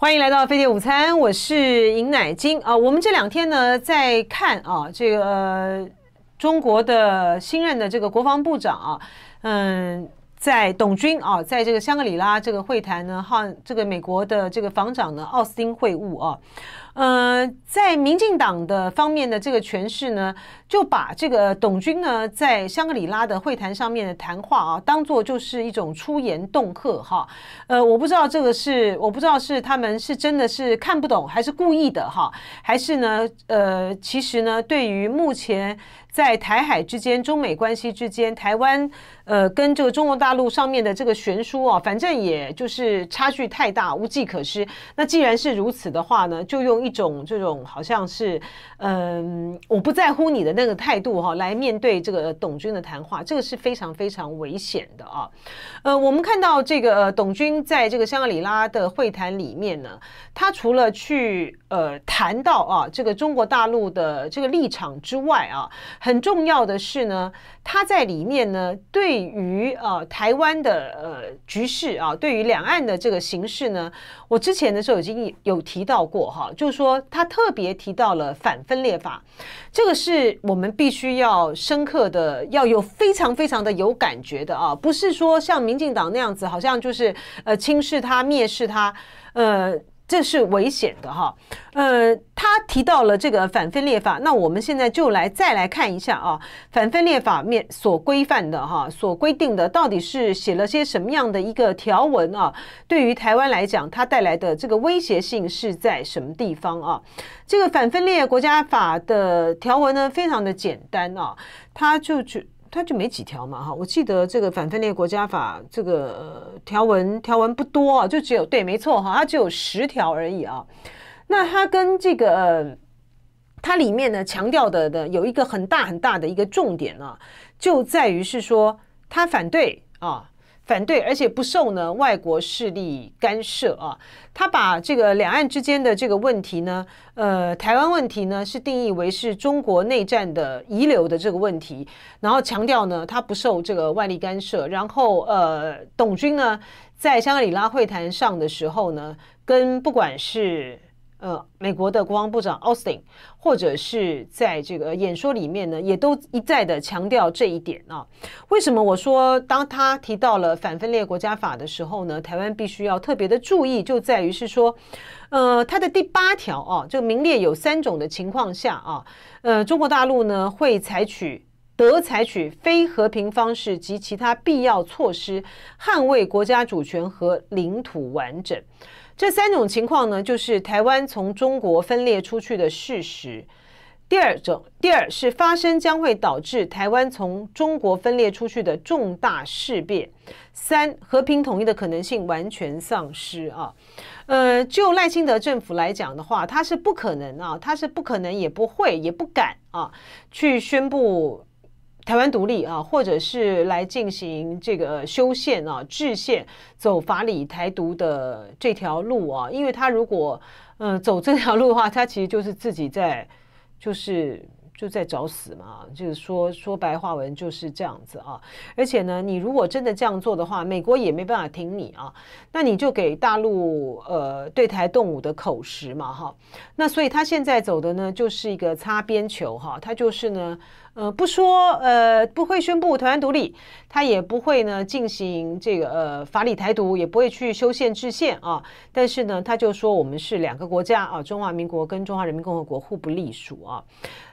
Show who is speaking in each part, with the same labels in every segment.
Speaker 1: 欢迎来到飞碟午餐，我是尹乃金啊。我们这两天呢，在看啊，这个中国的新任的这个国防部长啊，嗯，在董军啊，在这个香格里拉这个会谈呢，和这个美国的这个防长呢，奥斯汀会晤啊。嗯，在民进党的方面的这个诠释呢，就把这个董军呢在香格里拉的会谈上面的谈话啊，当做就是一种出言动客哈。呃，我不知道这个是我不知道是他们是真的是看不懂，还是故意的哈，还是呢呃，其实呢，对于目前在台海之间、中美关系之间、台湾呃跟这个中国大陆上面的这个悬殊啊，反正也就是差距太大，无计可施。那既然是如此的话呢，就用。一种这种好像是，嗯，我不在乎你的那个态度哈，来面对这个董军的谈话，这个是非常非常危险的啊。呃，我们看到这个呃董军在这个香格里拉的会谈里面呢，他除了去呃谈到啊这个中国大陆的这个立场之外啊，很重要的是呢，他在里面呢对于啊台湾的呃局势啊，对于两岸的这个形势呢。我之前的时候已经有提到过哈，就是说他特别提到了反分裂法，这个是我们必须要深刻的要有非常非常的有感觉的啊，不是说像民进党那样子，好像就是呃轻视他、蔑视他，呃。这是危险的哈，呃，他提到了这个反分裂法，那我们现在就来再来看一下啊，反分裂法面所规范的哈，所规定的到底是写了些什么样的一个条文啊？对于台湾来讲，它带来的这个威胁性是在什么地方啊？这个反分裂国家法的条文呢，非常的简单啊，它就就。它就没几条嘛，哈，我记得这个反分裂国家法这个呃条文条文不多啊，就只有对，没错哈，它只有十条而已啊。那它跟这个它里面呢强调的的有一个很大很大的一个重点呢，就在于是说他反对啊。反对，而且不受呢外国势力干涉啊！他把这个两岸之间的这个问题呢，呃，台湾问题呢，是定义为是中国内战的遗留的这个问题，然后强调呢，他不受这个外力干涉。然后，呃，董军呢，在香格里拉会谈上的时候呢，跟不管是。呃，美国的国防部长 Austin 或者是在这个演说里面呢，也都一再的强调这一点啊。为什么我说当他提到了反分裂国家法的时候呢？台湾必须要特别的注意，就在于是说，呃，他的第八条啊，就名列有三种的情况下啊，呃，中国大陆呢会采取。得采取非和平方式及其他必要措施捍卫国家主权和领土完整。这三种情况呢，就是台湾从中国分裂出去的事实。第二种，第二是发生将会导致台湾从中国分裂出去的重大事变。三，和平统一的可能性完全丧失啊。呃，就赖清德政府来讲的话，他是不可能啊，他是不可能，也不会，也不敢啊，去宣布。台湾独立啊，或者是来进行这个修宪啊、制宪，走法理台独的这条路啊，因为他如果嗯走这条路的话，他其实就是自己在就是。就在找死嘛，就是说说白话文就是这样子啊。而且呢，你如果真的这样做的话，美国也没办法挺你啊。那你就给大陆呃对台动武的口实嘛，哈。那所以他现在走的呢就是一个擦边球哈，他就是呢呃不说呃不会宣布台湾独立，他也不会呢进行这个呃法理台独，也不会去修宪制宪啊。但是呢，他就说我们是两个国家啊，中华民国跟中华人民共和国互不隶属啊。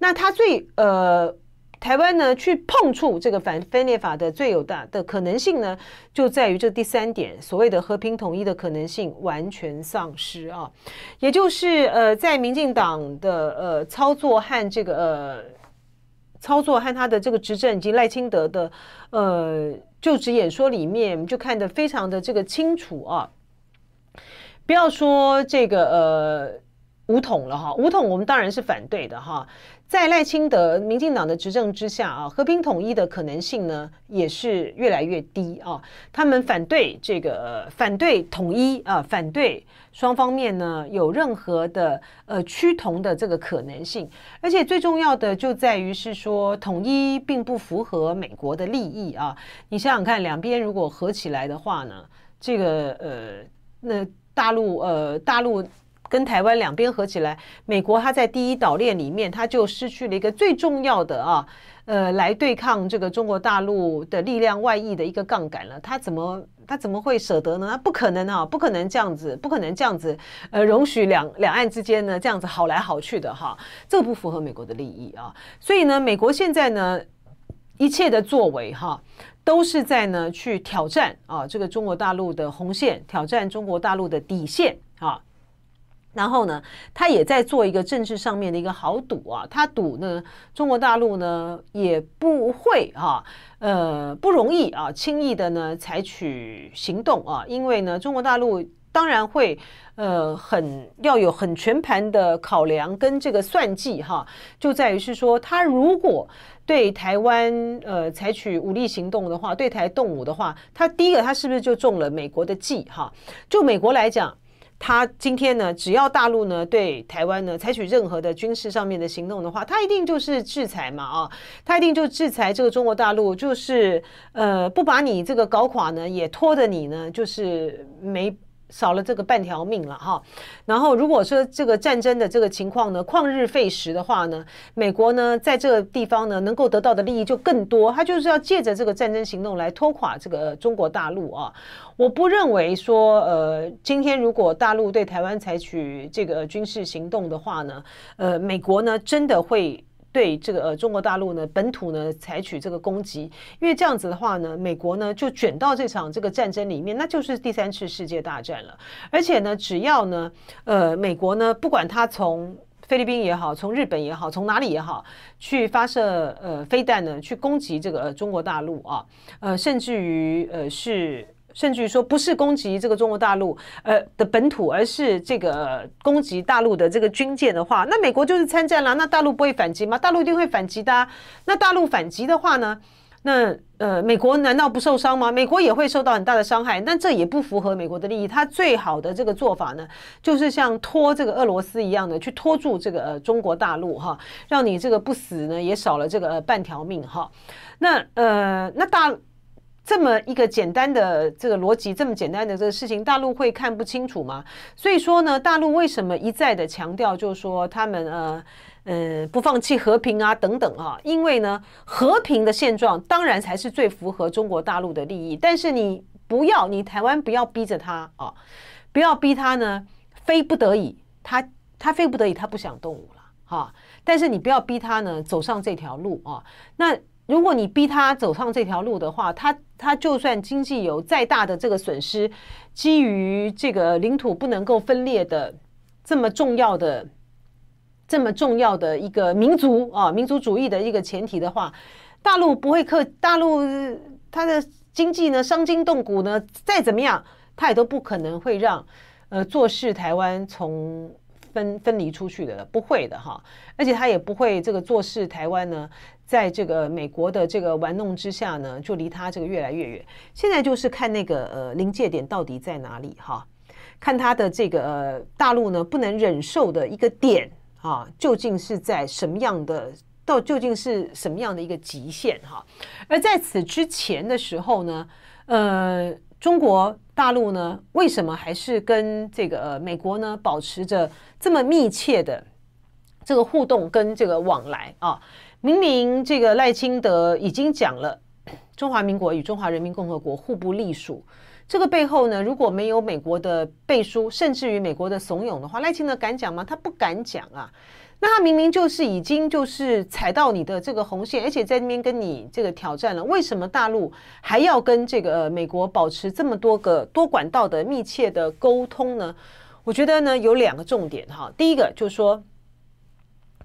Speaker 1: 那他最呃，台湾呢去碰触这个反分裂法的最有大的可能性呢，就在于这第三点，所谓的和平统一的可能性完全丧失啊，也就是呃，在民进党的呃操作和这个呃操作和他的这个执政以及赖清德的呃就职演说里面，就看得非常的这个清楚啊，不要说这个呃武统了哈，武统我们当然是反对的哈。在赖清德、民进党的执政之下啊，和平统一的可能性呢也是越来越低啊。他们反对这个，反对统一啊，反对双方面呢有任何的呃趋同的这个可能性。而且最重要的就在于是说，统一并不符合美国的利益啊。你想想看，两边如果合起来的话呢，这个呃，那大陆呃，大陆。跟台湾两边合起来，美国它在第一岛链里面，它就失去了一个最重要的啊，呃，来对抗这个中国大陆的力量外溢的一个杠杆了。它怎么它怎么会舍得呢？它不可能啊，不可能这样子，不可能这样子，呃，容许两两岸之间呢这样子好来好去的哈，这个不符合美国的利益啊。所以呢，美国现在呢一切的作为哈，都是在呢去挑战啊这个中国大陆的红线，挑战中国大陆的底线啊。然后呢，他也在做一个政治上面的一个豪赌啊，他赌呢，中国大陆呢也不会啊，呃，不容易啊，轻易的呢采取行动啊，因为呢，中国大陆当然会，呃，很要有很全盘的考量跟这个算计哈，就在于是说，他如果对台湾呃采取武力行动的话，对台动武的话，他第一个他是不是就中了美国的计哈？就美国来讲。他今天呢，只要大陆呢对台湾呢采取任何的军事上面的行动的话，他一定就是制裁嘛，啊，他一定就制裁这个中国大陆，就是呃，不把你这个搞垮呢，也拖着你呢，就是没。少了这个半条命了哈，然后如果说这个战争的这个情况呢旷日费时的话呢，美国呢在这个地方呢能够得到的利益就更多，他就是要借着这个战争行动来拖垮这个中国大陆啊！我不认为说呃，今天如果大陆对台湾采取这个军事行动的话呢，呃，美国呢真的会。对这个呃中国大陆呢本土呢采取这个攻击，因为这样子的话呢，美国呢就卷到这场这个战争里面，那就是第三次世界大战了。而且呢，只要呢呃美国呢不管它从菲律宾也好，从日本也好，从哪里也好去发射呃飞弹呢去攻击这个中国大陆啊，呃甚至于呃是。甚至于说，不是攻击这个中国大陆呃的本土，而是这个攻击大陆的这个军舰的话，那美国就是参战了。那大陆不会反击吗？大陆一定会反击的。那大陆反击的话呢，那呃，美国难道不受伤吗？美国也会受到很大的伤害。那这也不符合美国的利益。他最好的这个做法呢，就是像拖这个俄罗斯一样的，去拖住这个呃中国大陆哈，让你这个不死呢，也少了这个呃半条命哈。那呃，那大。这么一个简单的这个逻辑，这么简单的这个事情，大陆会看不清楚吗？所以说呢，大陆为什么一再的强调，就是说他们呃嗯不放弃和平啊等等啊，因为呢和平的现状当然才是最符合中国大陆的利益。但是你不要你台湾不要逼着他啊，不要逼他呢非不得已，他他非不得已他不想动武了哈。但是你不要逼他呢走上这条路啊，那。如果你逼他走上这条路的话，他他就算经济有再大的这个损失，基于这个领土不能够分裂的这么重要的、这么重要的一个民族啊，民族主义的一个前提的话，大陆不会克大陆，他的经济呢伤筋动骨呢，再怎么样，他也都不可能会让，呃，做事台湾从。分分离出去的了，不会的哈，而且他也不会这个做事。台湾呢，在这个美国的这个玩弄之下呢，就离他这个越来越远。现在就是看那个呃临界点到底在哪里哈，看他的这个呃大陆呢不能忍受的一个点啊，究竟是在什么样的到究竟是什么样的一个极限哈。而在此之前的时候呢。呃，中国大陆呢，为什么还是跟这个呃美国呢保持着这么密切的这个互动跟这个往来啊？明明这个赖清德已经讲了，中华民国与中华人民共和国互不隶属，这个背后呢，如果没有美国的背书，甚至于美国的怂恿的话，赖清德敢讲吗？他不敢讲啊。那他明明就是已经就是踩到你的这个红线，而且在那边跟你这个挑战了，为什么大陆还要跟这个美国保持这么多个多管道的密切的沟通呢？我觉得呢有两个重点哈，第一个就是说，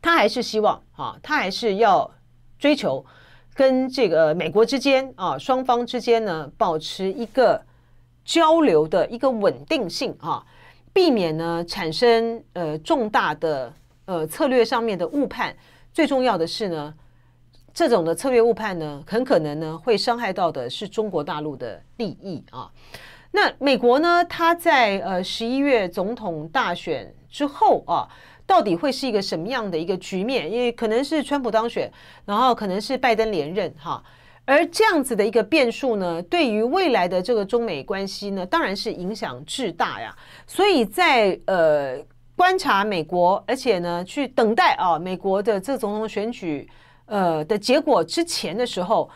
Speaker 1: 他还是希望啊，他还是要追求跟这个美国之间啊双方之间呢保持一个交流的一个稳定性啊，避免呢产生呃重大的。呃，策略上面的误判，最重要的是呢，这种的策略误判呢，很可能呢会伤害到的是中国大陆的利益啊。那美国呢，它在呃十一月总统大选之后啊，到底会是一个什么样的一个局面？因为可能是川普当选，然后可能是拜登连任哈。而这样子的一个变数呢，对于未来的这个中美关系呢，当然是影响巨大呀。所以在呃。观察美国，而且呢，去等待啊，美国的这总统选举呃的结果之前的时候，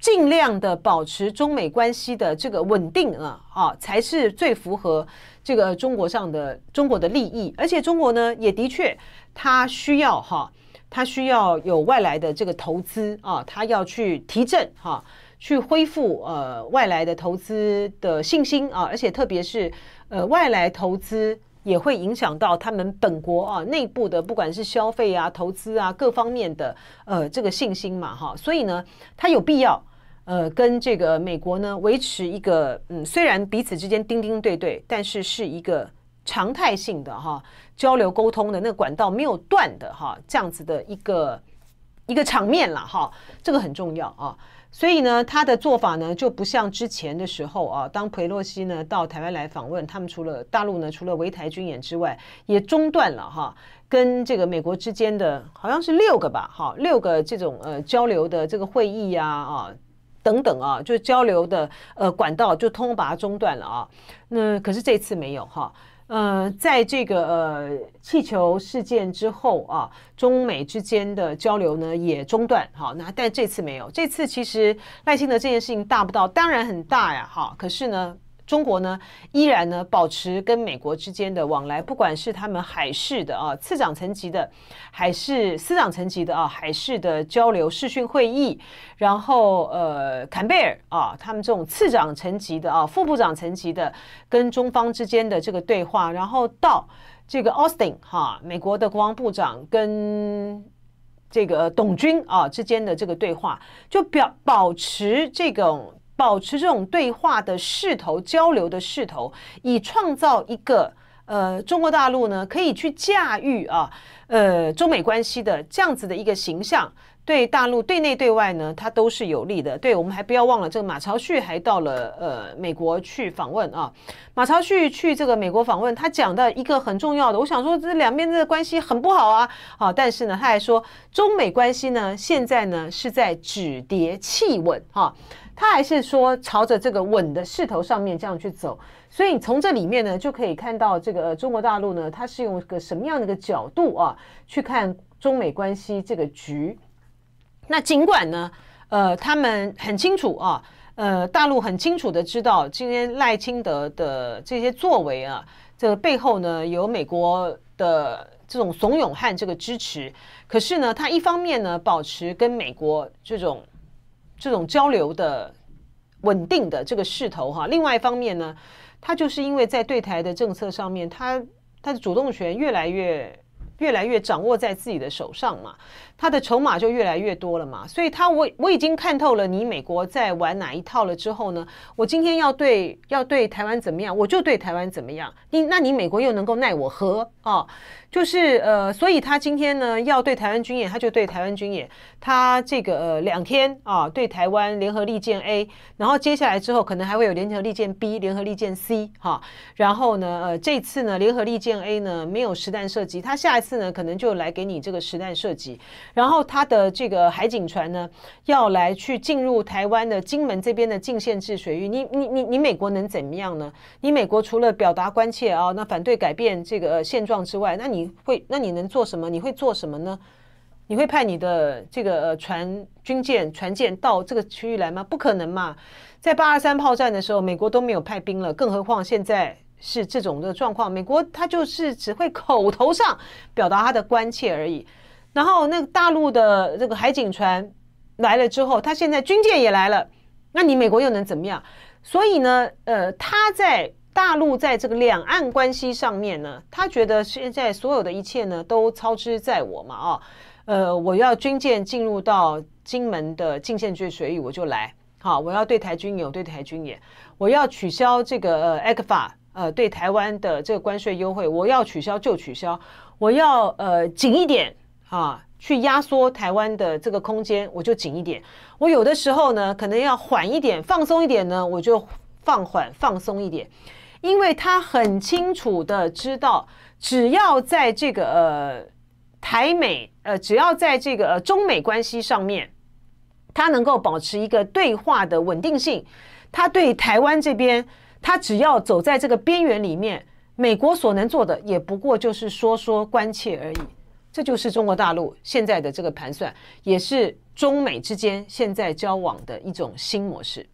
Speaker 1: 尽量的保持中美关系的这个稳定啊，啊，才是最符合这个中国上的中国的利益。而且中国呢，也的确它需要哈，它需要有外来的这个投资啊，它要去提振哈，去恢复呃外来的投资的信心啊，而且特别是呃外来投资。也会影响到他们本国啊内部的，不管是消费啊、投资啊各方面的呃这个信心嘛哈，所以呢，他有必要呃跟这个美国呢维持一个嗯虽然彼此之间钉钉对对，但是是一个常态性的哈交流沟通的那个管道没有断的哈这样子的一个一个场面了哈，这个很重要啊。所以呢，他的做法呢就不像之前的时候啊。当佩洛西呢到台湾来访问，他们除了大陆呢，除了围台军演之外，也中断了哈，跟这个美国之间的好像是六个吧，哈，六个这种呃交流的这个会议呀啊等等啊，就交流的呃管道就通通把它中断了啊。那可是这次没有哈。呃，在这个呃气球事件之后啊，中美之间的交流呢也中断。好，那但这次没有，这次其实赖清德这件事情大不到，当然很大呀，哈。可是呢。中国呢依然呢保持跟美国之间的往来，不管是他们海事的啊次长层级的，还是司长层级的啊海事的交流视讯会议，然后呃坎贝尔啊他们这种次长层级的啊副部长层级的跟中方之间的这个对话，然后到这个 Austin 哈美国的国防部长跟这个董军啊之间的这个对话，就表保持这种。保持这种对话的势头、交流的势头，以创造一个呃中国大陆呢可以去驾驭啊，呃中美关系的这样子的一个形象，对大陆、对内、对外呢，它都是有利的。对我们还不要忘了，这个马朝旭还到了呃美国去访问啊。马朝旭去这个美国访问，他讲到一个很重要的，我想说这两边的关系很不好啊。好，但是呢，他还说中美关系呢现在呢是在止跌企稳哈。他还是说朝着这个稳的势头上面这样去走，所以从这里面呢就可以看到这个中国大陆呢，它是用一个什么样的一个角度啊去看中美关系这个局。那尽管呢，呃，他们很清楚啊，呃，大陆很清楚的知道今天赖清德的这些作为啊，这个背后呢有美国的这种怂恿和这个支持，可是呢，他一方面呢保持跟美国这种。这种交流的稳定的这个势头哈，另外一方面呢，他就是因为在对台的政策上面，他他的主动权越来越。越来越掌握在自己的手上嘛，他的筹码就越来越多了嘛，所以，他我我已经看透了你美国在玩哪一套了之后呢，我今天要对要对台湾怎么样，我就对台湾怎么样，你那你美国又能够奈我何啊？就是呃，所以他今天呢要对台湾军演，他就对台湾军演，他这个呃两天啊，对台湾联合利剑 A，然后接下来之后可能还会有联合利剑 B、联合利剑 C 哈，然后呢呃这次呢联合利剑 A 呢没有实弹射击，他下一次。可能就来给你这个实弹射击，然后他的这个海警船呢，要来去进入台湾的金门这边的禁限制水域。你你你你，美国能怎么样呢？你美国除了表达关切啊，那反对改变这个现状之外，那你会那你能做什么？你会做什么呢？你会派你的这个船军舰、船舰到这个区域来吗？不可能嘛！在八二三炮战的时候，美国都没有派兵了，更何况现在。是这种的状况，美国他就是只会口头上表达他的关切而已。然后那个大陆的这个海警船来了之后，他现在军舰也来了，那你美国又能怎么样？所以呢，呃，他在大陆在这个两岸关系上面呢，他觉得现在所有的一切呢都操之在我嘛，哦，呃，我要军舰进入到金门的禁限区水域，我就来，好，我要对台军演，对台军演，我要取消这个 A 计划。呃，对台湾的这个关税优惠，我要取消就取消，我要呃紧一点啊，去压缩台湾的这个空间，我就紧一点。我有的时候呢，可能要缓一点，放松一点呢，我就放缓放松一点。因为他很清楚的知道，只要在这个呃台美呃，只要在这个中美关系上面，他能够保持一个对话的稳定性，他对台湾这边。他只要走在这个边缘里面，美国所能做的也不过就是说说关切而已。这就是中国大陆现在的这个盘算，也是中美之间现在交往的一种新模式。